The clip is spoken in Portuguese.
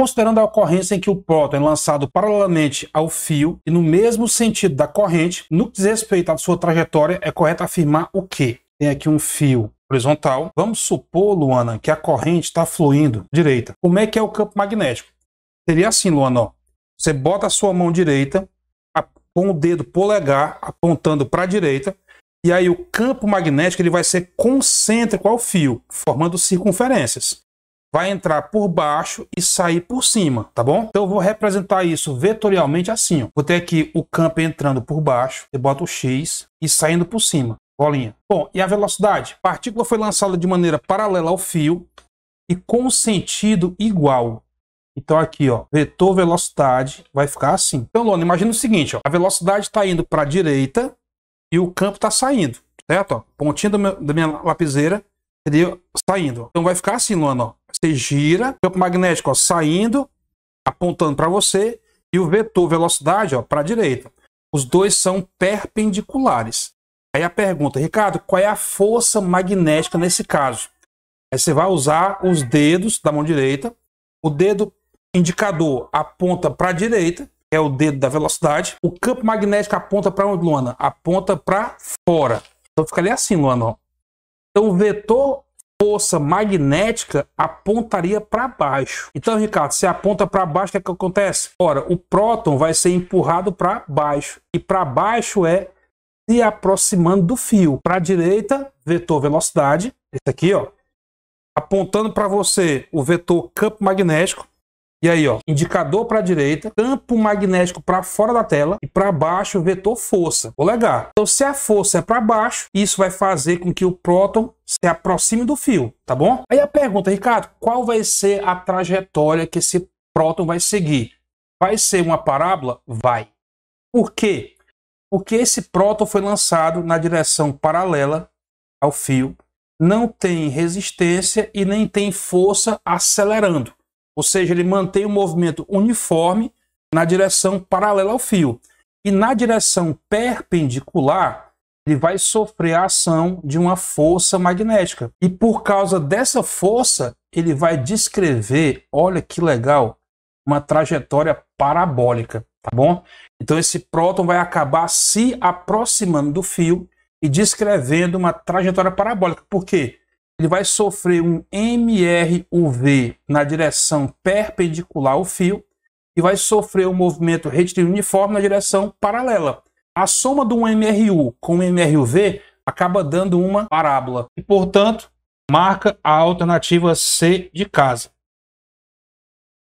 Considerando a ocorrência em que o próton é lançado paralelamente ao fio e no mesmo sentido da corrente, no que diz respeito à sua trajetória, é correto afirmar o que? Tem aqui um fio horizontal. Vamos supor, Luana, que a corrente está fluindo direita. Como é que é o campo magnético? Seria assim, Luana. Ó. Você bota a sua mão direita com o dedo polegar apontando para a direita e aí o campo magnético ele vai ser concêntrico ao fio, formando circunferências vai entrar por baixo e sair por cima, tá bom? Então eu vou representar isso vetorialmente assim, ó. Vou ter aqui o campo entrando por baixo, eu boto o X e saindo por cima, bolinha. Bom, e a velocidade? partícula foi lançada de maneira paralela ao fio e com sentido igual. Então aqui, ó, vetor velocidade vai ficar assim. Então, Lona, imagina o seguinte, ó, a velocidade está indo para a direita e o campo está saindo, certo? Ó, pontinha meu, da minha lapiseira entendeu? saindo. Então vai ficar assim, Luana, ó. Você gira, campo magnético ó, saindo, apontando para você, e o vetor velocidade para a direita. Os dois são perpendiculares. Aí a pergunta, Ricardo, qual é a força magnética nesse caso? Aí você vai usar os dedos da mão direita, o dedo indicador aponta para a direita, é o dedo da velocidade, o campo magnético aponta para onde, Luana? Aponta para fora. Então fica ali assim, Luana. Ó. Então o vetor força magnética apontaria para baixo. Então, Ricardo, se aponta para baixo, o que, é que acontece? Ora, o próton vai ser empurrado para baixo. E para baixo é se aproximando do fio. Para a direita, vetor velocidade, esse aqui, ó, apontando para você o vetor campo magnético. E aí, ó, indicador para a direita, campo magnético para fora da tela e para baixo o vetor força. Polegar. Então, se a força é para baixo, isso vai fazer com que o próton se aproxime do fio, tá bom? Aí a pergunta, Ricardo, qual vai ser a trajetória que esse próton vai seguir? Vai ser uma parábola? Vai. Por quê? Porque esse próton foi lançado na direção paralela ao fio, não tem resistência e nem tem força acelerando. Ou seja, ele mantém o movimento uniforme na direção paralela ao fio. E na direção perpendicular, ele vai sofrer a ação de uma força magnética. E por causa dessa força, ele vai descrever, olha que legal, uma trajetória parabólica, tá bom? Então esse próton vai acabar se aproximando do fio e descrevendo uma trajetória parabólica. Por quê? ele vai sofrer um MRUV na direção perpendicular ao fio e vai sofrer um movimento retilíneo uniforme na direção paralela. A soma de um MRU com um MRUV acaba dando uma parábola e, portanto, marca a alternativa C de casa.